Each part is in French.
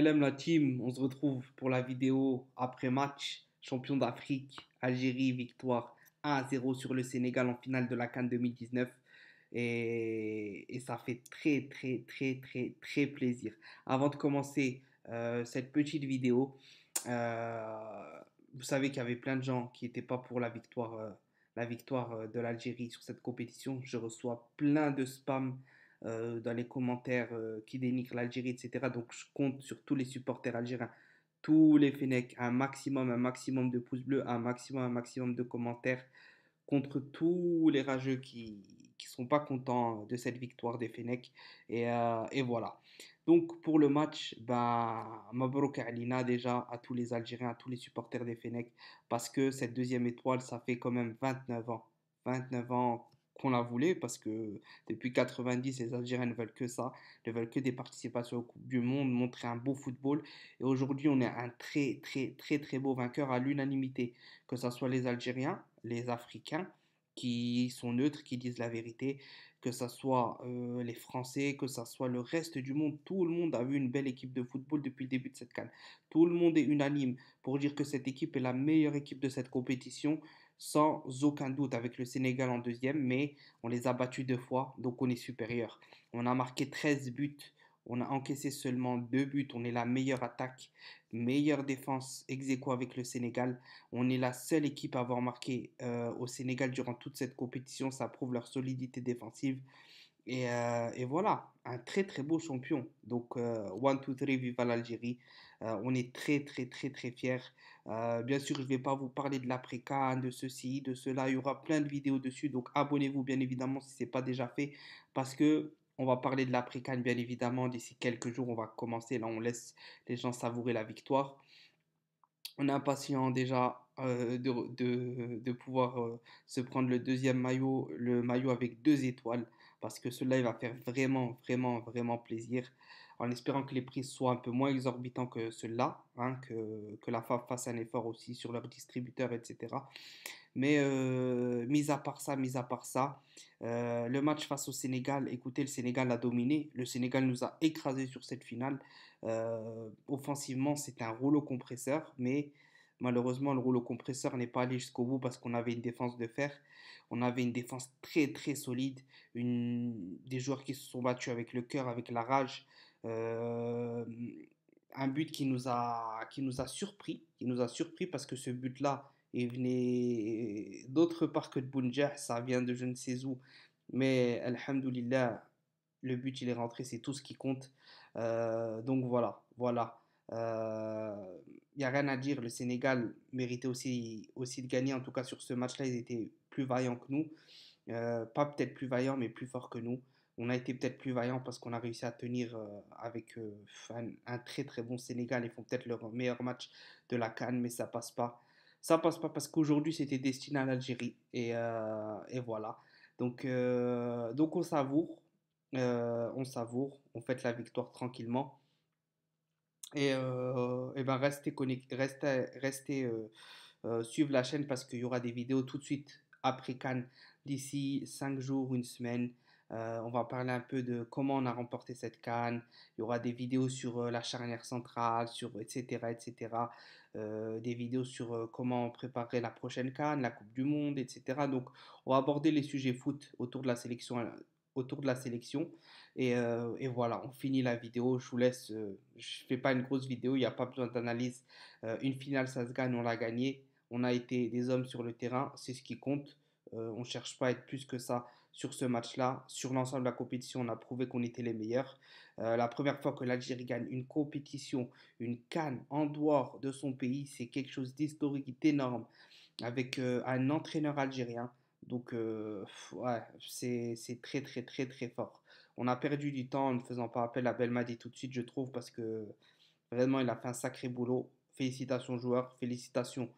la team, on se retrouve pour la vidéo après match. Champion d'Afrique, Algérie, victoire 1 0 sur le Sénégal en finale de la Cannes 2019. Et, ça fait très très très très très plaisir. Avant de commencer euh, cette petite vidéo, euh, vous savez qu'il y avait plein de gens qui n'étaient pas pour la victoire, euh, la victoire de l'Algérie sur cette compétition. Je reçois plein de spam. Euh, dans les commentaires euh, qui dénigrent l'Algérie, etc. Donc je compte sur tous les supporters algériens, tous les Fenech, un maximum, un maximum de pouces bleus, un maximum, un maximum de commentaires contre tous les rageux qui ne sont pas contents de cette victoire des Fenech. Et, euh, et voilà. Donc pour le match, bah, Alina déjà à tous les Algériens, à tous les supporters des Fenech, parce que cette deuxième étoile, ça fait quand même 29 ans. 29 ans qu'on la voulait, parce que depuis 90, les Algériens ne veulent que ça, ne veulent que des participations aux Coupes du Monde, montrer un beau football. Et aujourd'hui, on est un très, très, très, très beau vainqueur à l'unanimité, que ce soit les Algériens, les Africains, qui sont neutres, qui disent la vérité, que ce soit euh, les Français, que ce soit le reste du monde. Tout le monde a vu une belle équipe de football depuis le début de cette canne. Tout le monde est unanime pour dire que cette équipe est la meilleure équipe de cette compétition sans aucun doute avec le Sénégal en deuxième, mais on les a battus deux fois, donc on est supérieur. On a marqué 13 buts, on a encaissé seulement deux buts, on est la meilleure attaque, meilleure défense ex avec le Sénégal. On est la seule équipe à avoir marqué euh, au Sénégal durant toute cette compétition, ça prouve leur solidité défensive. Euh, et, voilà, un très très beau champion. Donc, 1, 2, 3, viva l'Algérie. Euh, on est très très très très fiers. Euh, bien sûr, je ne vais pas vous parler de l'aprican, de ceci, de cela. Il y aura plein de vidéos dessus. Donc, abonnez-vous bien évidemment si ce n'est pas déjà fait. Parce que on va parler de l'aprican bien évidemment. D'ici quelques jours, on va commencer. Là, on laisse les gens savourer la victoire. On est impatient déjà de, pouvoir se prendre le deuxième maillot, le maillot avec deux étoiles parce que cela il va faire vraiment, vraiment, vraiment plaisir en espérant que les prix soient un peu moins exorbitants que ceux-là, hein, que, la FAF fasse un effort aussi sur leurs distributeurs, etc. Mais euh, mis à part ça, mis à part ça, euh, le match face au Sénégal, écoutez, le Sénégal a dominé, le Sénégal nous a écrasés sur cette finale. Euh, offensivement, c'est un rouleau compresseur, mais Malheureusement, le rouleau compresseur n'est pas allé jusqu'au bout parce qu'on avait une défense de fer. On avait une défense très très solide. Des joueurs qui se sont battus avec le cœur, avec la rage. Euh, un but qui nous, a, qui nous a surpris. Qui nous a surpris parce que ce but-là, il venait d'autre part que de Bounjah. Ça vient de je ne sais où. Mais Alhamdoulilah, le but il est rentré. C'est tout ce qui compte. Euh, donc voilà, voilà. Il euh, n'y a rien à dire, le Sénégal méritait aussi, aussi de gagner. En tout cas, sur ce match-là, ils étaient plus vaillants que nous. Euh, pas peut-être plus vaillants, mais plus forts que nous. On a été peut-être plus vaillants parce qu'on a réussi à tenir euh, avec euh, un, très très bon Sénégal. Ils font peut-être leur meilleur match de la Cannes, mais ça passe pas. Ça passe pas parce qu'aujourd'hui c'était destiné à l'Algérie. Et, et, voilà. Donc, donc on savoure. on savoure. On fête la victoire tranquillement. Et, euh, ben restez connectés, restez, restez suivre la chaîne parce qu'il y aura des vidéos tout de suite après Cannes d'ici cinq jours, une semaine. on va parler un peu de comment on a remporté cette canne. Il y aura des vidéos sur la charnière centrale, sur etc. etc. des vidéos sur comment préparer la prochaine canne, la Coupe du Monde, etc. Donc on va aborder les sujets foot autour de la sélection autour de la sélection. Et, euh, et, voilà, on finit la vidéo. Je vous laisse. Euh, je ne fais pas une grosse vidéo, il n'y a pas besoin d'analyse. Euh, une finale, ça se gagne, on l'a gagnée. On a été des hommes sur le terrain, c'est ce qui compte. on ne cherche pas à être plus que ça sur ce match-là. Sur l'ensemble de la compétition, on a prouvé qu'on était les meilleurs. la première fois que l'Algérie gagne une compétition, une canne en dehors de son pays, c'est quelque chose d'historique, d'énorme, avec un entraîneur algérien. Donc, euh, ouais, c'est très, très, très, très fort. On a perdu du temps en ne faisant pas appel à Belmadi tout de suite, je trouve, parce que vraiment, il a fait un sacré boulot. Félicitations, joueurs. Félicitations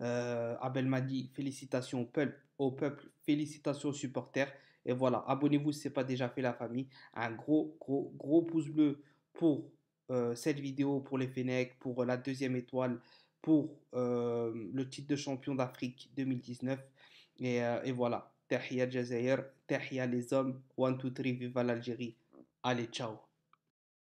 euh, à Belmadi. Félicitations au peuple, au peuple. Félicitations aux supporters. Et voilà, abonnez-vous si ce n'est pas déjà fait, la famille. Un gros, gros, gros pouce bleu pour euh, cette vidéo, pour les Fenech, pour euh, la deuxième étoile, pour le titre de champion d'Afrique 2019. Euh, et voilà, t'es rien, t'es les hommes. 1, 2, 3, viva l'Algérie! Allez, ciao!